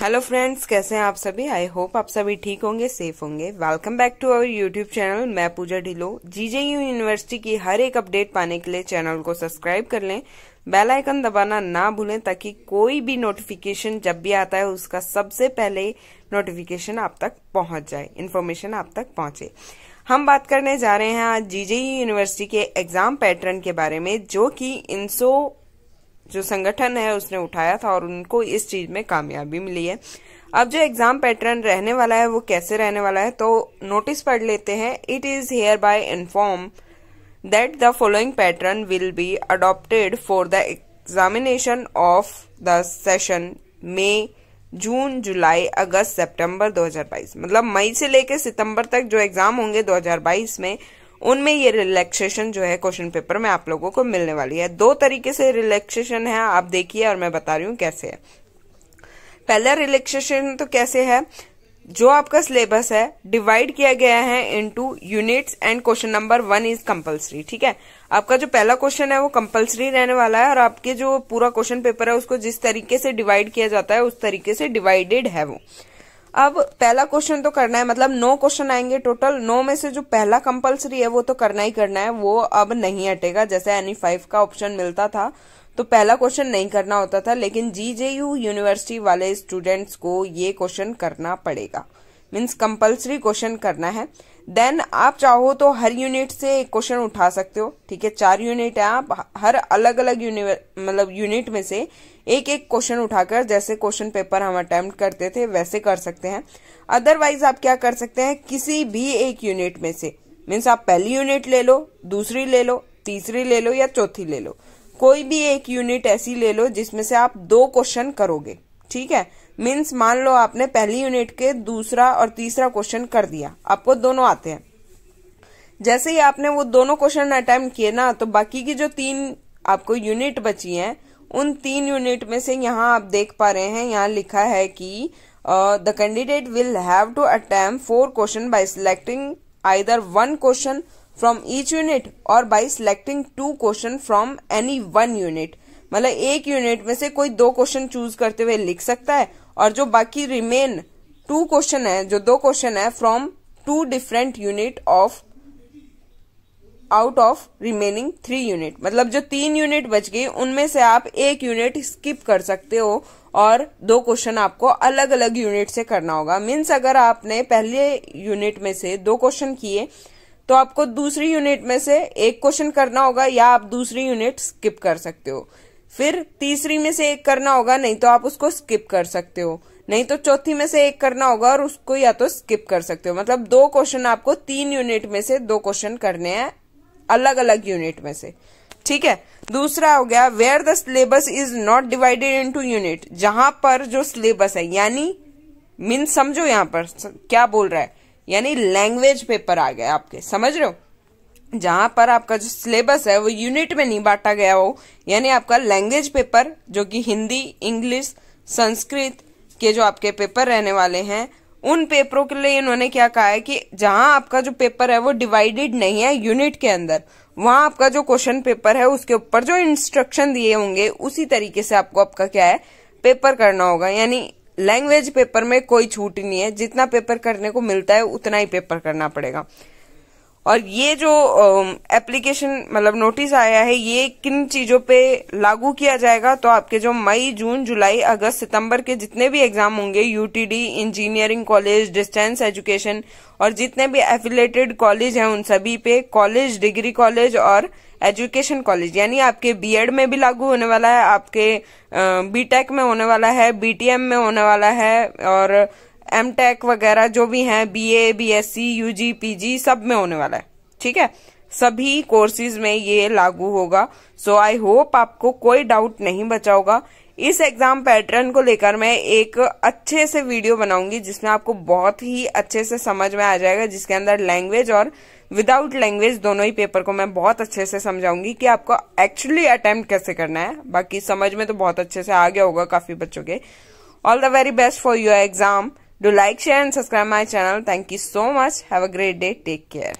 Hello friends कैसे हैं आप सभी आई होप आप सभी ठीक होंगे सेफ होंगे welcome back to our YouTube channel मैं पूजा ढिलो जीजेयू यूनिवर्सिटी की हर एक अपडेट पाने के लिए चैनल को सब्सक्राइब कर लें बेल आइकन दबाना ना भूलें ताकि कोई भी नोटिफिकेशन जब भी आता है उसका सबसे पहले नोटिफिकेशन आप तक पहुंच जाए इन्फॉर्मेशन आप तक पहुंचे हम बात करने जा रहे हैं आज जीजेई यूनिवर्सिटी के एग्जाम पैटर्न के बारे में जो कि इनसो जो संगठन है उसने उठाया था और उनको इस चीज में कामयाबी मिली है अब जो एग्जाम पैटर्न रहने वाला है वो कैसे रहने वाला है तो नोटिस पढ़ लेते हैं it is hereby inform that the following pattern will be adopted for the examination of the session May June July August September 2022 मतलब मई से लेकर सितंबर तक जो एग्जाम होंगे 2022 में उनमें ये रिलैक्सेशन जो है क्वेश्चन पेपर में आप लोगों को मिलने वाली है दो तरीके से रिलैक्सेशन है आप देखिए और मैं बता रही हूँ कैसे है पहला रिलैक्सेशन तो कैसे है जो आपका सिलेबस है डिवाइड किया गया है into units and question number one is compulsory ठीक है आपका जो पहला क्वेश्चन है वो कंपलसरी रहने वाला है और आपके जो पूरा क्वेश्चन पेपर है उसको जिस तरीके से डिवाइड किया जाता है उस तरीके से डिवाइडेड है वो अब पहला क्वेश्चन तो करना है मतलब नौ क्वेश्चन आएंगे टोटल नौ में से जो पहला कंपलसरी है वो तो करना ही करना है वो अब नहीं हटेगा जैसे एनी फाइव का ऑप्शन मिलता था तो पहला क्वेश्चन नहीं करना होता था लेकिन जीजेयू यूनिवर्सिटी वाले स्टूडेंट्स को ये क्वेश्चन करना पड़ेगा मीन्स कंपल्सरी क्वेश्चन करना है देन आप चाहो तो हर यूनिट से एक क्वेश्चन उठा सकते हो ठीक है चार यूनिट है आप हर अलग अलग मतलब यूनिट में से एक एक क्वेश्चन उठाकर जैसे क्वेश्चन पेपर हम अटेम्प्ट करते थे वैसे कर सकते हैं अदरवाइज आप क्या कर सकते हैं किसी भी एक यूनिट में से मीन्स आप पहली यूनिट ले लो दूसरी ले लो तीसरी ले लो या चौथी ले लो कोई भी एक यूनिट ऐसी ले लो जिसमें से आप दो क्वेश्चन करोगे ठीक है मीन्स मान लो आपने पहली यूनिट के दूसरा और तीसरा क्वेश्चन कर दिया आपको दोनों आते हैं जैसे ही आपने वो दोनों क्वेश्चन अटेम्प्ट किए ना तो बाकी की जो तीन आपको यूनिट बची हैं उन तीन यूनिट में से यहाँ आप देख पा रहे हैं यहाँ लिखा है कि the candidate will have to attempt four question by selecting either one question from each unit और by selecting two question from any one unit मतलब एक यूनिट में से कोई दो क्वेश्चन चूज करते हुए लिख सकता है और जो बाकी रिमेन टू क्वेश्चन है जो दो क्वेश्चन है from two different unit of out of remaining three unit मतलब जो तीन यूनिट बच गई उनमें से आप एक यूनिट स्किप कर सकते हो और दो क्वेश्चन आपको अलग अलग यूनिट से करना होगा मीन्स अगर आपने पहले यूनिट में से दो क्वेश्चन किए तो आपको दूसरी यूनिट में से एक क्वेश्चन करना होगा या आप दूसरी यूनिट स्किप कर सकते हो फिर तीसरी में से एक करना होगा नहीं तो आप उसको स्किप कर सकते हो नहीं तो चौथी में से एक करना होगा और उसको या तो स्किप कर सकते हो मतलब दो क्वेश्चन आपको तीन यूनिट में से दो क्वेश्चन करने हैं अलग अलग यूनिट में से ठीक है दूसरा हो गया where the syllabus is not divided to unit जहां पर जो सिलेबस है यानी मीन समझो यहां पर क्या बोल रहा है यानी लैंग्वेज पेपर आ गया आपके समझ रहे हो जहाँ पर आपका जो सिलेबस है वो यूनिट में नहीं बांटा गया हो यानी आपका लैंग्वेज पेपर जो कि हिंदी इंग्लिश संस्कृत के जो आपके पेपर रहने वाले हैं उन पेपरों के लिए इन्होंने क्या कहा है कि जहाँ आपका जो पेपर है वो डिवाइडेड नहीं है यूनिट के अंदर वहाँ आपका जो क्वेश्चन पेपर है उसके ऊपर जो इंस्ट्रक्शन दिए होंगे उसी तरीके से आपको आपका क्या है पेपर करना होगा यानी लैंग्वेज पेपर में कोई छूट नहीं है जितना पेपर करने को मिलता है उतना ही पेपर करना पड़ेगा और ये जो एप्लीकेशन मतलब नोटिस आया है ये किन चीजों पे लागू किया जाएगा तो आपके जो मई जून जुलाई अगस्त सितंबर के जितने भी एग्जाम होंगे UTD engineering college distance education और जितने भी एफिलेटेड कॉलेज हैं उन सभी पे कॉलेज डिग्री कॉलेज और एजुकेशन कॉलेज यानी आपके बीएड में भी लागू होने वाला है आपके बीटेक में होने वाला है बीटीएम में होने वाला है और एम टेक e वगैरह जो भी हैं B A B S C U G P G सब में होने वाला है ठीक है सभी कोर्सेज में ये लागू होगा सो आई होप आपको कोई डाउट नहीं बचा होगा इस एग्जाम पैटर्न को लेकर मैं एक अच्छे से वीडियो बनाऊंगी जिसमें आपको बहुत ही अच्छे से समझ में आ जाएगा जिसके अंदर लैंग्वेज और विदाउट लैंग्वेज दोनों ही पेपर को मैं बहुत अच्छे से समझाऊंगी कि आपको एक्चुअली अटेम्प्ट कैसे करना है बाकी समझ में तो बहुत अच्छे से आ गया होगा काफी बच्चों के all the very best for your exam Do like, share and subscribe my channel. Thank you so much. Have a great day. Take care.